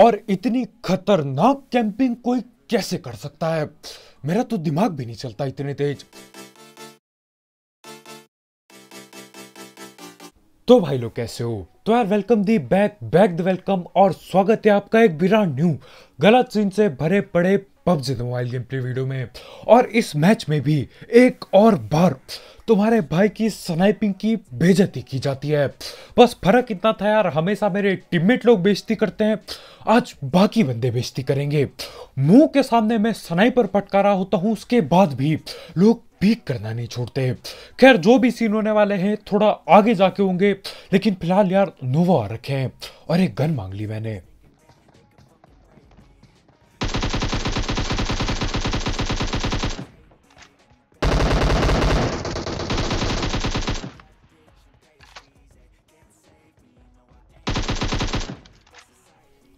और इतनी खतरनाक कैंपिंग कोई कैसे कर सकता है मेरा तो दिमाग भी नहीं चलता इतने तेज तो भाई लोग कैसे हो तो यार welcome the back back the welcome और स्वागत है आपका एक विराट न्यू गलत सीन से भरे पड़े PUBG the mobile game play video में और इस मैच में भी एक और बार तुम्हारे भाई की स्नाइपिंग की बेजती की जाती है बस फर्क इतना था यार हमेशा मेरे टीममेट लोग बेजती करते हैं आज बाकी बंदे बेजती करेंगे मुंह के सामने मैं स्नाइपर पटकारा होता हूँ उसके बाद भी लोग पीक करना नहीं छोड़ते खैर जो भी सीन होने वाले हैं थोड़ा आगे जाके होंगे लेकिन फिलहाल यार नोवा रखे हैं और एक गन मांग ली मैंने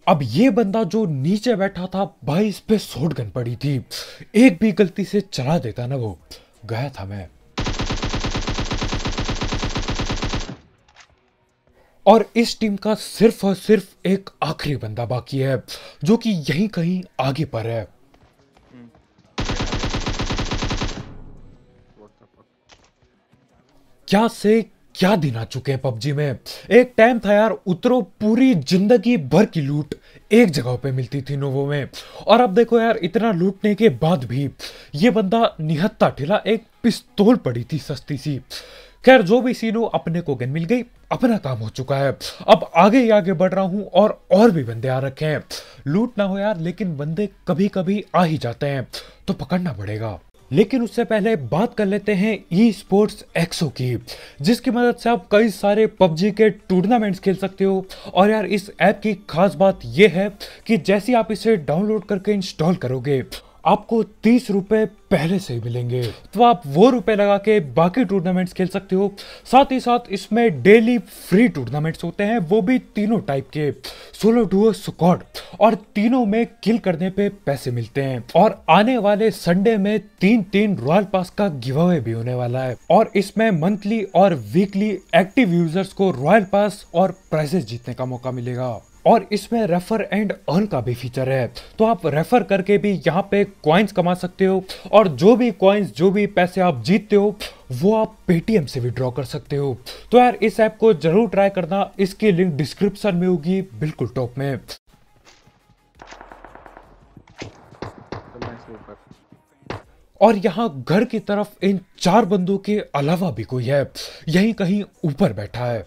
अब ये बंदा जो नीचे बैठा था भाई इस पे शॉर्ट गन पड़ी थी एक भी गलती से चला देता ना वो गया था मैं और इस टीम का सिर्फ और सिर्फ एक आखिरी बंदा बाकी है जो कि यहीं कहीं आगे पर है क्या से क्या दिन आ चुके हैं पबजी में एक टाइम था यार उतरो पूरी जिंदगी भर की लूट एक जगह पे मिलती थी नोवो में और अब देखो यार इतना लूटने के बाद भी ये बंदा निहत्ता ठिला एक पिस्तौल पड़ी थी सस्ती सी खैर जो भी सीन हो अपने को गन मिल गई अपना काम हो चुका है अब आगे ही आगे बढ़ रहा हूं और और भी बंदे आ रखे हैं लूट ना हो यार लेकिन बंदे कभी कभी आ ही जाते हैं तो पकड़ना पड़ेगा लेकिन उससे पहले बात कर लेते हैं ई स्पोर्ट्स एक्सो की जिसकी मदद से आप कई सारे पबजी के टूर्नामेंट्स खेल सकते हो और यार इस ऐप की खास बात यह है कि जैसे आप इसे डाउनलोड करके इंस्टॉल करोगे आपको तीस रुपए पहले से ही मिलेंगे तो आप वो रुपए लगा के बाकी टूर्नामेंट्स खेल सकते हो साथ ही साथ इसमें डेली फ्री टूर्नामेंट्स होते हैं वो भी तीनों टाइप के सोलो डुओ स्क्वाड और तीनों में किल करने पे पैसे मिलते हैं और आने वाले संडे में तीन तीन रॉयल पास का गिव अवे भी होने वाला है और इसमें मंथली और वीकली एक्टिव यूजर्स को रॉयल पास और प्राइजेस जीतने का मौका मिलेगा और इसमें रेफर एंड अर्न का भी फीचर है तो आप रेफर करके भी यहाँ पे कॉइन्स कमा सकते हो और जो भी कॉइन्स जो भी पैसे आप जीतते हो वो आप पेटीएम से विड्रॉ कर सकते हो तो यार इस ऐप को जरूर ट्राई करना इसकी लिंक डिस्क्रिप्शन में होगी बिल्कुल टॉप में और यहाँ घर की तरफ इन चार बंदों के अलावा भी कोई है यही कहीं ऊपर बैठा है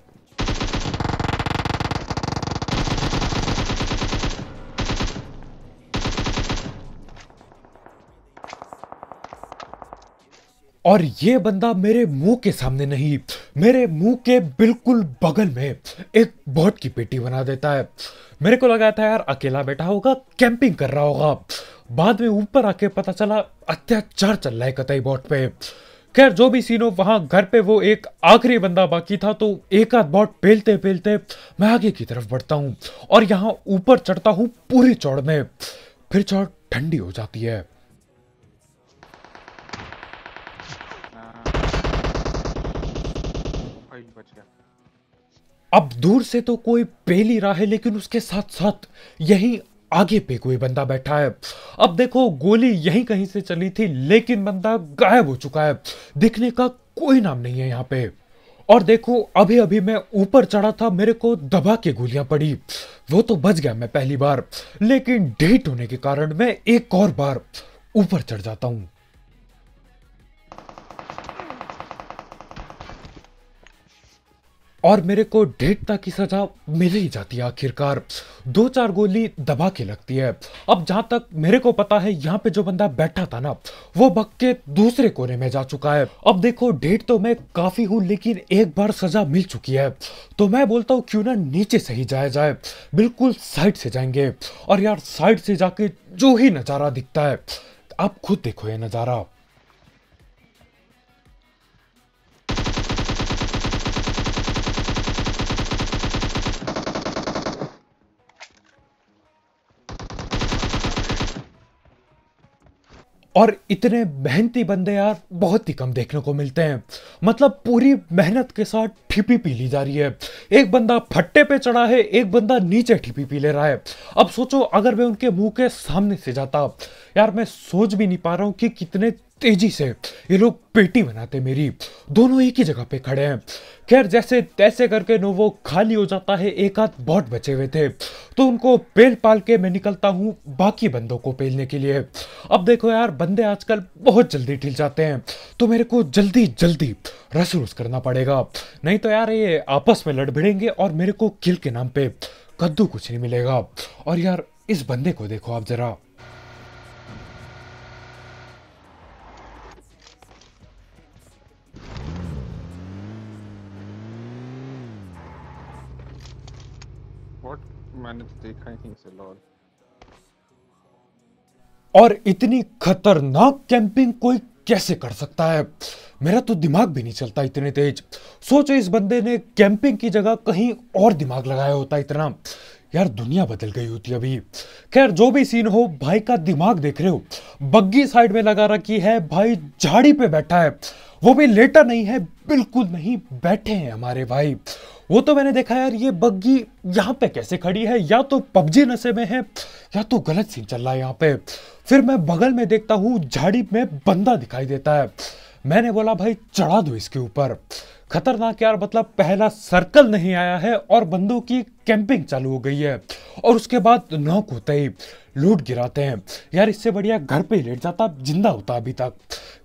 और ये बंदा मेरे मुंह के सामने नहीं मेरे मुंह के बिल्कुल बगल में एक बोट की पेटी बना देता है मेरे को लगा था यार अकेला बैठा होगा कैंपिंग कर रहा होगा बाद में ऊपर आके पता चला अत्याचार चल रहा है कतई बॉट पे खैर जो भी सीन हो वहां घर पे वो एक आखिरी बंदा बाकी था तो एक आध बॉट पेलते पेलते मैं आगे की तरफ बढ़ता हूँ और यहाँ ऊपर चढ़ता हूँ पूरी चौड़ में फिर चौड़ ठंडी हो जाती है अब दूर से तो कोई पहली राह है लेकिन उसके साथ साथ यही आगे पे कोई बंदा बैठा है अब देखो गोली यहीं कहीं से चली थी लेकिन बंदा गायब हो चुका है दिखने का कोई नाम नहीं है यहाँ पे और देखो अभी अभी मैं ऊपर चढ़ा था मेरे को दबा के गोलियां पड़ी वो तो बच गया मैं पहली बार लेकिन डेट होने के कारण मैं एक और बार ऊपर चढ़ जाता हूँ और मेरे को डेढ़ तक की सजा मिल ही जाती है आखिरकार दो चार गोली दबा के लगती है अब जहां तक मेरे को पता है यहाँ पे जो बंदा बैठा था ना वो भग के दूसरे कोने में जा चुका है अब देखो डेट तो मैं काफी हूँ लेकिन एक बार सजा मिल चुकी है तो मैं बोलता हूँ क्यों ना नीचे से ही जाया जाए बिल्कुल साइड से जाएंगे और यार साइड से जाके जो ही नज़ारा दिखता है आप खुद देखो ये नज़ारा और इतने मेहनती बंदे यार बहुत ही कम देखने को मिलते हैं मतलब पूरी मेहनत के साथ ठीपी पी ली जा रही है एक बंदा फट्टे पे चढ़ा है एक बंदा नीचे ठीपी पी ले रहा है अब सोचो अगर मैं उनके मुंह के सामने से जाता यार मैं सोच भी नहीं पा रहा हूँ कि कितने तेजी से ये लोग पेटी बनाते मेरी दोनों एक ही जगह पे खड़े हैं खैर जैसे तैसे करके नो वो खाली हो जाता है एक हाथ बहुत बचे हुए थे तो उनको पेल पाल के मैं निकलता हूँ बाकी बंदों को पेलने के लिए अब देखो यार बंदे आजकल बहुत जल्दी ठिल जाते हैं तो मेरे को जल्दी जल्दी रस रूस करना पड़ेगा नहीं तो तो यार ये आपस में लड़ भिड़ेंगे और मेरे को किल के नाम पे कद्दू कुछ नहीं मिलेगा और यार इस बंदे को देखो आप जरा मैंने तो देखा ही नहीं और इतनी खतरनाक कैंपिंग कोई कैसे कर सकता है मेरा तो दिमाग भी नहीं चलता इतने तेज सोचो इस बंदे ने कैंपिंग की जगह कहीं और दिमाग लगाया होता इतना यार दुनिया बदल गई होती अभी खैर जो भी सीन हो भाई का दिमाग देख रहे हो बग्गी साइड में लगा रखी है भाई झाड़ी पे बैठा है वो भी लेटा नहीं है बिल्कुल नहीं बैठे हैं हमारे भाई वो तो मैंने देखा यार ये बग्गी यहाँ पे कैसे खड़ी है या तो पबजी नशे में है या तो गलत सीन चल रहा है यहाँ पे फिर मैं बगल में देखता हूँ झाड़ी में बंदा दिखाई देता है मैंने बोला भाई चढ़ा दो इसके ऊपर खतरनाक यार मतलब पहला सर्कल नहीं आया है और बंदों की कैंपिंग चालू हो गई है और उसके बाद नौक होते ही लूट गिराते हैं यार इससे बढ़िया घर पे लेट जाता जिंदा होता अभी तक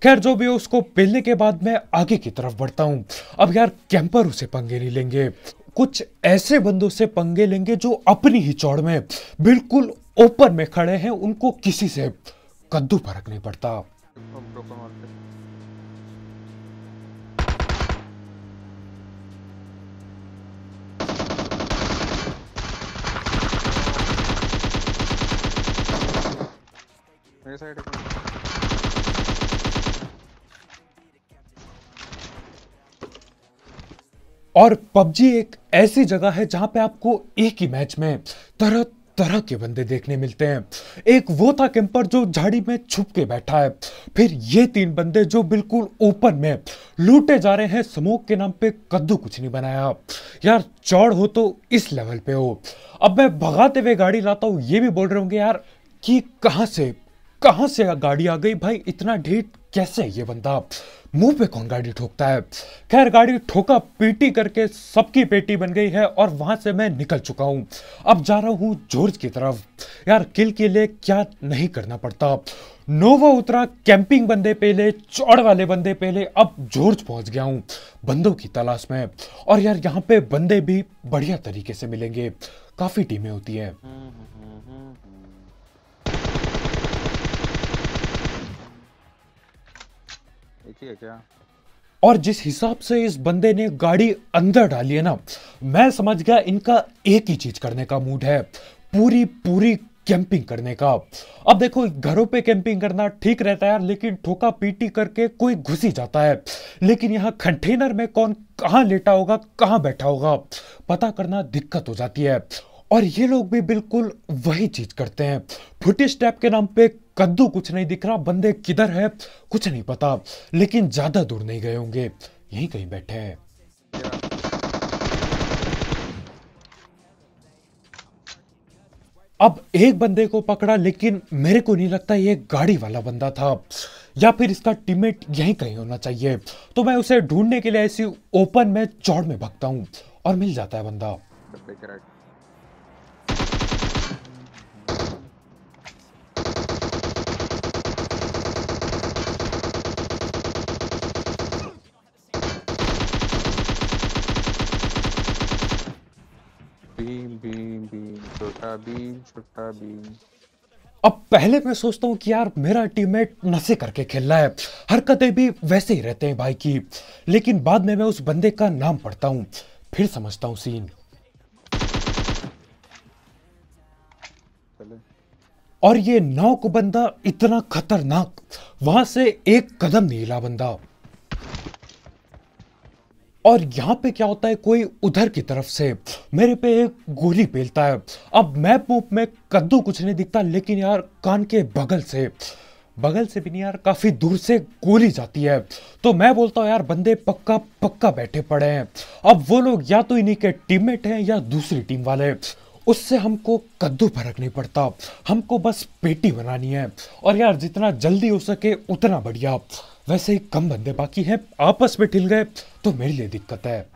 खैर जो भी उसको पेलने के बाद मैं आगे की तरफ बढ़ता हूँ अब यार कैंपर उसे पंगे नहीं लेंगे कुछ ऐसे बंदों से पंगे लेंगे जो अपनी ही चौड़ में बिल्कुल ओपन में खड़े हैं उनको किसी से कद्दू फरक नहीं पड़ता मेरे साइड और पबजी एक ऐसी जगह है जहां पे आपको एक ही मैच में तरह तरह के बंदे देखने मिलते हैं एक वो था कैंपर जो झाड़ी में छुप के बैठा है फिर ये तीन बंदे जो बिल्कुल ओपन में लूटे जा रहे हैं स्मोक के नाम पे कद्दू कुछ नहीं बनाया यार चौड़ हो तो इस लेवल पे हो अब मैं भगाते हुए गाड़ी लाता हूँ ये भी बोल रहे होंगे यार कि कहाँ से कहा से गाड़ी आ गई भाई इतना ढीठ कैसे ये बंदा मुंह पे कौन गाड़ी ठोकता है खैर गाड़ी ठोका पीटी करके सबकी पेटी बन गई है और वहां से मैं निकल चुका हूँ अब जा रहा हूँ जॉर्ज की तरफ यार किल के लिए क्या नहीं करना पड़ता नोवा उतरा कैंपिंग बंदे पहले चौड़ वाले बंदे पहले अब जॉर्ज पहुंच गया हूँ बंदों की तलाश में और यार यहाँ पे बंदे भी बढ़िया तरीके से मिलेंगे काफ़ी टीमें होती है हम्म, हम्म, हम्म, है क्या और जिस हिसाब से इस बंदे ने गाड़ी अंदर डाली है ना मैं समझ गया इनका एक ही चीज करने का मूड है पूरी पूरी कैंपिंग करने का अब देखो घरों पे कैंपिंग करना ठीक रहता है लेकिन ठोका पीटी करके कोई घुस ही जाता है लेकिन यहाँ कंटेनर में कौन कहाँ लेटा होगा कहाँ बैठा होगा पता करना दिक्कत हो जाती है और ये लोग भी बिल्कुल वही चीज करते हैं फुटी स्टेप के नाम पे कद्दू कुछ नहीं दिख रहा बंदे किधर है कुछ नहीं पता लेकिन ज्यादा दूर नहीं गए होंगे यही कहीं बैठे हैं अब एक बंदे को पकड़ा लेकिन मेरे को नहीं लगता ये गाड़ी वाला बंदा था या फिर इसका टीममेट यहीं कहीं होना चाहिए तो मैं उसे ढूंढने के लिए ऐसी ओपन में चौड़ में भगता हूँ और मिल जाता है बंदा बीम छोटा बीम अब पहले मैं सोचता हूँ कि यार मेरा टीममेट नशे करके खेल रहा है हरकतें भी वैसे ही रहते हैं भाई की लेकिन बाद में मैं उस बंदे का नाम पढ़ता हूँ फिर समझता हूँ सीन और ये नौ को बंदा इतना खतरनाक वहां से एक कदम नहीं हिला बंदा और यहाँ पे क्या होता है कोई उधर की तरफ से मेरे पे एक गोली पेलता है अब मैप मूप में कद्दू कुछ नहीं दिखता लेकिन यार कान के बगल से बगल से भी नहीं यार काफ़ी दूर से गोली जाती है तो मैं बोलता हूँ यार बंदे पक्का पक्का बैठे पड़े हैं अब वो लोग या तो इन्हीं के टीममेट हैं या दूसरी टीम वाले उससे हमको कद्दू फर्क नहीं पड़ता हमको बस पेटी बनानी है और यार जितना जल्दी हो सके उतना बढ़िया वैसे ही कम बंदे बाकी हैं आपस में ठिल गए तो मेरे लिए दिक्कत है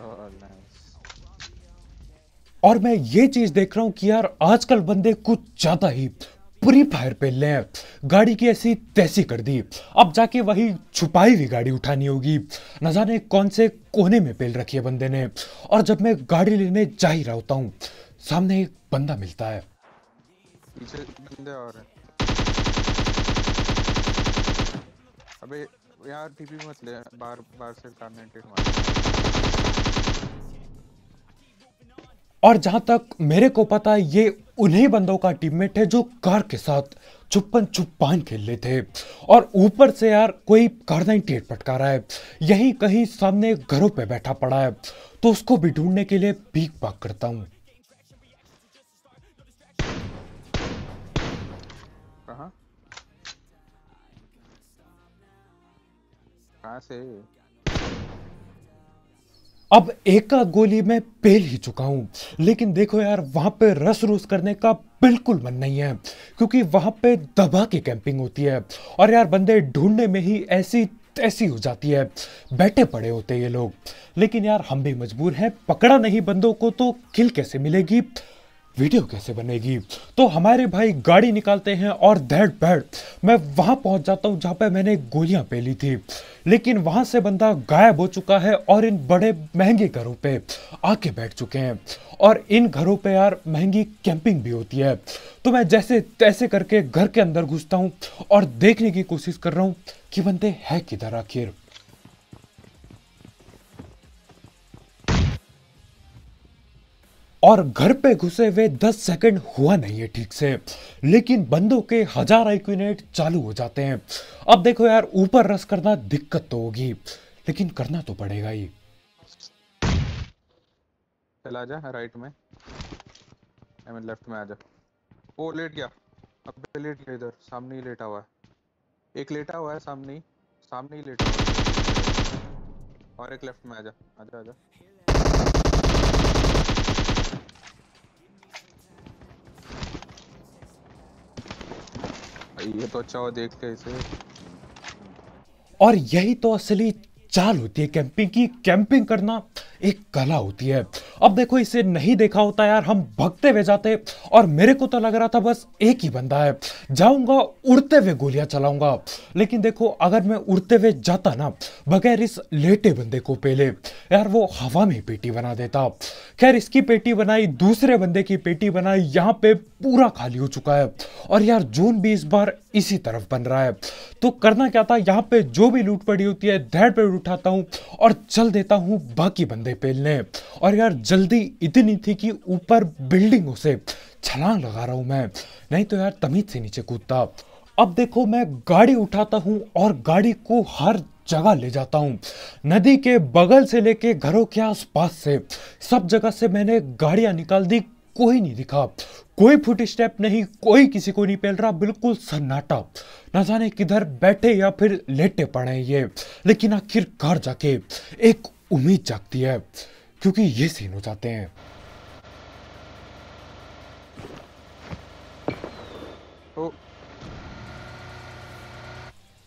oh, और मैं ये चीज देख रहा हूं कि यार आजकल बंदे कुछ ज्यादा ही पूरी फायर पे ले गाड़ी की ऐसी तैसी कर दी अब जाके वही छुपाई हुई गाड़ी उठानी होगी न जाने कौन से कोने में पेल रखी है बंदे ने और जब मैं गाड़ी लेने जा ही रहा होता हूँ सामने एक बंदा मिलता है अबे यार टीपी मत ले बार बार से कार्नेटेड मार और जहां तक मेरे को पता है ये उन्हीं बंदों का टीममेट है जो कार के साथ छुपन छुपान खेल रहे थे और ऊपर से यार कोई कार नाइनटी एट पटका रहा है यही कहीं सामने घरों पे बैठा पड़ा है तो उसको भी ढूंढने के लिए भीख पाक करता हूँ कहाँ से अब एक का गोली में पेल ही चुका हूं लेकिन देखो यार वहां पे रस रूस करने का बिल्कुल मन नहीं है क्योंकि वहां पे दबा की कैंपिंग होती है और यार बंदे ढूंढने में ही ऐसी ऐसी हो जाती है बैठे पड़े होते हैं ये लोग लेकिन यार हम भी मजबूर हैं पकड़ा नहीं बंदों को तो किल कैसे मिलेगी वीडियो कैसे बनेगी तो हमारे भाई गाड़ी निकालते हैं और दैट बैड मैं वहां पहुंच जाता हूँ जहाँ पे मैंने गोलियां पेली थी लेकिन वहां से बंदा गायब हो चुका है और इन बड़े महंगे घरों पे आके बैठ चुके हैं और इन घरों पे यार महंगी कैंपिंग भी होती है तो मैं जैसे तैसे करके घर के अंदर घुसता हूँ और देखने की कोशिश कर रहा हूँ कि बंदे है किधर आखिर और घर पे घुसे हुए 10 सेकंड हुआ नहीं है ठीक से लेकिन बंदों के हजार आईक्यूनेट चालू हो जाते हैं अब देखो यार ऊपर रस करना दिक्कत तो होगी लेकिन करना तो पड़ेगा ही चला जा राइट में आई मीन लेफ्ट में आ जा ओ लेट गया अब लेट गया इधर सामने ही लेटा हुआ है एक लेटा हुआ है सामने सामने ही लेटा हुआ है और एक लेफ्ट में आ जा आ जा आ जा ये तो अच्छा हो देखते इसे और यही तो असली चाल होती है कैंपिंग की कैंपिंग करना एक कला होती है अब देखो इसे नहीं देखा होता यार हम भगते हुए जाते और मेरे को तो लग रहा था बस एक ही बंदा है जाऊंगा उड़ते हुए गोलियां चलाऊंगा लेकिन देखो अगर मैं उड़ते हुए जाता ना बगैर इस लेटे बंदे को पहले यार वो हवा में पेटी बना देता खैर इसकी पेटी बनाई दूसरे बंदे की पेटी बनाई यहाँ पे पूरा खाली हो चुका है और यार जोन भी इस बार इसी तरफ बन रहा है तो करना क्या था यहाँ पे जो भी लूट पड़ी होती है उठाता हूँ और चल देता हूँ बाकी बंदे पेलने और यार जल्दी इतनी थी कि ऊपर बिल्डिंगों से छलांग लगा रहा हूँ मैं नहीं तो यार तमीज से नीचे कूदता अब देखो मैं गाड़ी उठाता हूँ और गाड़ी को हर जगह ले जाता हूँ नदी के बगल से लेके घरों के आसपास से सब जगह से मैंने गाड़ियाँ निकाल दी कोई नहीं दिखा कोई फुट स्टेप नहीं कोई किसी को नहीं पहल रहा बिल्कुल सन्नाटा ना जाने किधर बैठे या फिर लेटे पड़े ये लेकिन आखिर घर जाके एक उम्मीद जागती है क्योंकि ये सीन हो जाते हैं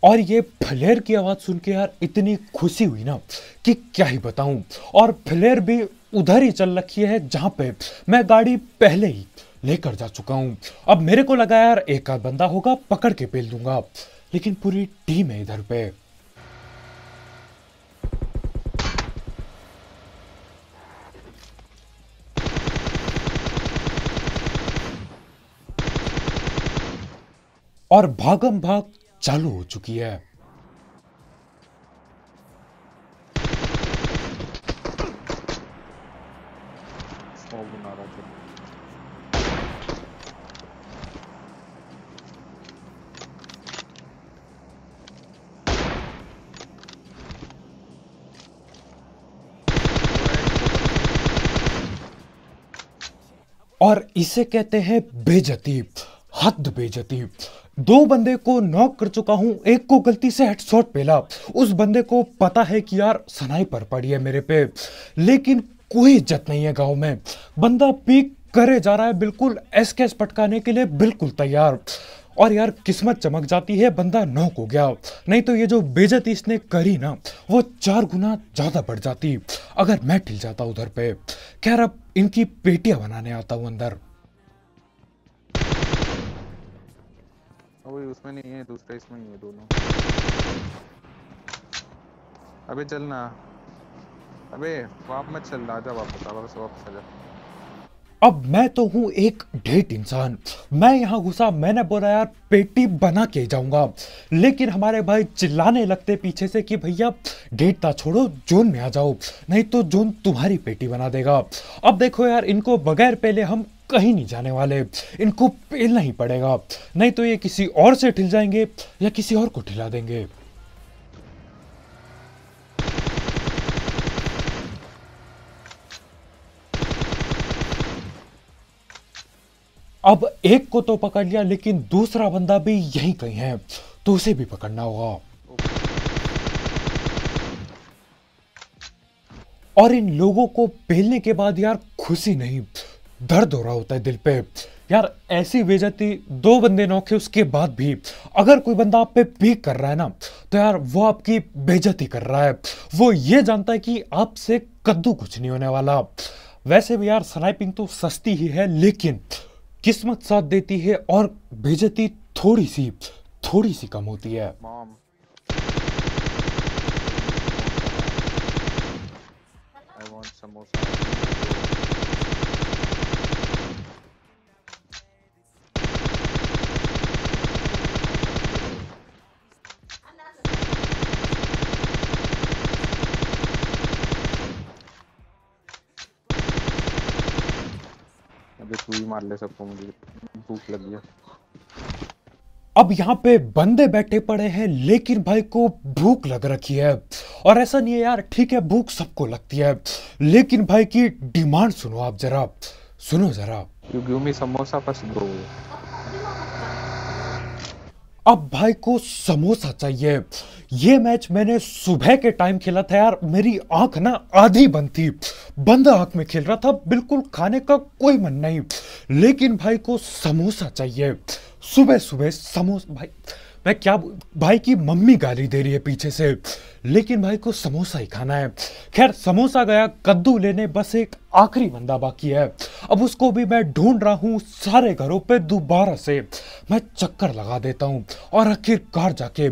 और ये फ्लेयर की आवाज़ सुन के यार इतनी खुशी हुई ना कि क्या ही बताऊं और फ्लेयर भी उधर ही चल रखी है जहां पे मैं गाड़ी पहले ही लेकर जा चुका हूँ अब मेरे को लगा यार एक आध बंदा होगा पकड़ के पेल दूंगा लेकिन पूरी टीम है इधर पे और भागम भाग चालू हो चुकी है और इसे कहते हैं बेजती हद बेजती दो बंदे को नॉक कर चुका हूं एक को गलती से हेडशॉट पेला उस बंदे को पता है कि यार सनाई पर पड़ी है मेरे पे लेकिन कोई इज्जत नहीं है गांव में बंदा पीक करे जा रहा है बिल्कुल एस के पटकाने के लिए बिल्कुल तैयार और यार किस्मत चमक जाती है बंदा नौक हो गया नहीं तो ये जो बेजती इसने करी ना वो चार गुना ज़्यादा बढ़ जाती अगर मैं ठिल जाता उधर पे खैर अब इनकी पेटियां बनाने आता हूं अंदर उसमें नहीं है दूसरा इसमें ही है दोनों अबे चलना अबे वापस मत चलना आजा वापस वापस वापस आजा अब मैं तो हूँ एक ढेट इंसान मैं यहाँ घुसा मैंने बोला यार पेटी बना के जाऊँगा लेकिन हमारे भाई चिल्लाने लगते पीछे से कि भैया डेट ना छोड़ो जोन में आ जाओ नहीं तो जोन तुम्हारी पेटी बना देगा अब देखो यार इनको बगैर पहले हम कहीं नहीं जाने वाले इनको पेलना ही पड़ेगा नहीं तो ये किसी और से ठिल जाएंगे या किसी और को ठिला देंगे अब एक को तो पकड़ लिया लेकिन दूसरा बंदा भी यही कहीं है तो उसे भी पकड़ना होगा और इन लोगों को पहलने के बाद यार खुशी नहीं दर्द हो रहा होता है दिल पे यार ऐसी बेजती दो बंदे नौके उसके बाद भी अगर कोई बंदा आप पे पीक कर रहा है ना तो यार वो आपकी बेजती कर रहा है वो ये जानता है कि आपसे कद्दू कुछ नहीं होने वाला वैसे भी यार स्नाइपिंग तो सस्ती ही है लेकिन किस्मत साथ देती है और बेजती थोड़ी सी थोड़ी सी कम होती है समोसा मार ले सबको मुझे भूख लग गया अब यहाँ पे बंदे बैठे पड़े हैं लेकिन भाई को भूख लग रखी है और ऐसा नहीं है यार ठीक है भूख सबको लगती है लेकिन भाई की डिमांड सुनो आप जरा सुनो जरा you give me samosa first bro अब भाई को समोसा चाहिए ये मैच मैंने सुबह के टाइम खेला था यार मेरी आंख ना आधी बंद थी बंद आंख में खेल रहा था बिल्कुल खाने का कोई मन नहीं लेकिन भाई को समोसा चाहिए सुबह सुबह समोसा भाई मैं क्या भाई की मम्मी गाली दे रही है पीछे से लेकिन भाई को समोसा ही खाना है खैर समोसा गया कद्दू लेने बस एक आखिरी बंदा बाकी है अब उसको भी मैं ढूंढ रहा हूँ सारे घरों पे दोबारा से मैं चक्कर लगा देता हूँ और आखिरकार जाके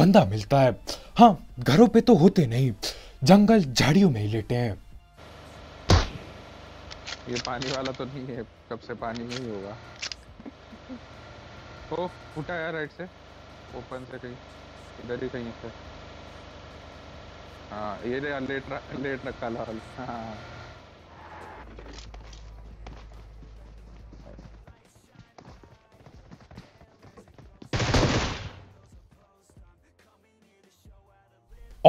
बंदा मिलता है हाँ घरों पे तो होते नहीं जंगल झाड़ियों में ही लेटे हैं ये पानी वाला तो नहीं है कब से पानी नहीं होगा ओ फूटा यार राइट से ओपन से कहीं इधर ही कहीं से हाँ ये रहा लेट लेट रखा लाल हाँ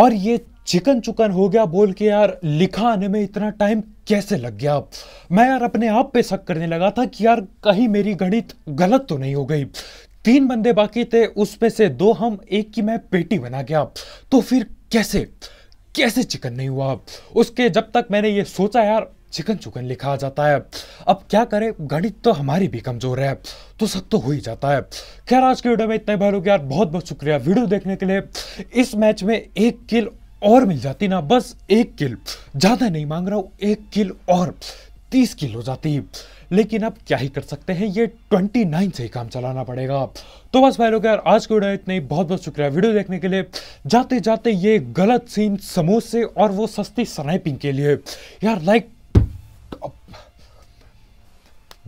और ये चिकन चुकन हो गया बोल के यार लिखा आने में इतना टाइम कैसे लग गया मैं यार अपने आप पे शक करने लगा था कि यार कहीं मेरी गणित गलत तो नहीं हो गई तीन बंदे बाकी थे उसमें से दो हम एक की मैं पेटी बना गया तो फिर कैसे कैसे चिकन नहीं हुआ उसके जब तक मैंने ये सोचा यार चिकन चुकन लिखा जाता है अब क्या करें गणित तो हमारी भी कमजोर है तो सब तो हो ही जाता है खैर आज के वीडियो में इतने भाई लोग यार बहुत बहुत शुक्रिया वीडियो देखने के लिए इस मैच में एक किल और मिल जाती ना बस एक किल ज़्यादा नहीं मांग रहा हूँ एक किल और तीस किलो जाती लेकिन अब क्या ही कर सकते हैं ये ट्वेंटी नाइन से ही काम चलाना पड़ेगा तो बस भाई लोग यार आज की वीडियो ही बहुत बहुत शुक्रिया वीडियो देखने के लिए जाते जाते ये गलत सीन समोसे और वो सस्ती स्नाइपिंग के लिए यार लाइक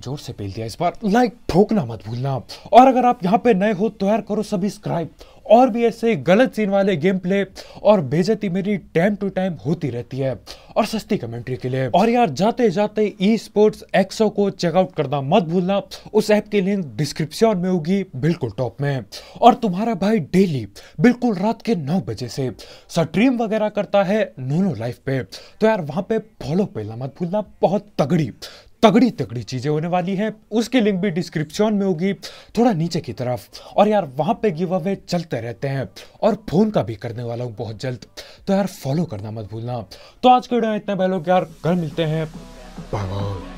जोर से पेल दिया इस बार लाइक ठोकना मत भूलना और अगर आप यहाँ पे नए हो तो यार करो सब्सक्राइब और भी ऐसे गलत सीन वाले गेम प्ले और बेजती मेरी टाइम टू टाइम होती रहती है और सस्ती कमेंट्री के लिए और यार जाते जाते ई स्पोर्ट्स एक्सो को चेकआउट करना मत भूलना उस ऐप की लिंक डिस्क्रिप्शन में होगी बिल्कुल टॉप में और तुम्हारा भाई डेली बिल्कुल रात के नौ बजे से स्ट्रीम वगैरह करता है नोनो लाइफ पे तो यार वहां पे फॉलो पहला मत भूलना बहुत तगड़ी तगड़ी तगड़ी चीज़ें होने वाली हैं उसकी लिंक भी डिस्क्रिप्शन में होगी थोड़ा नीचे की तरफ और यार वहाँ पे गिव अवे चलते रहते हैं और फ़ोन का भी करने वाला हूँ बहुत जल्द तो यार फॉलो करना मत भूलना तो आज के वीडियो में पहले यार घर मिलते हैं बाय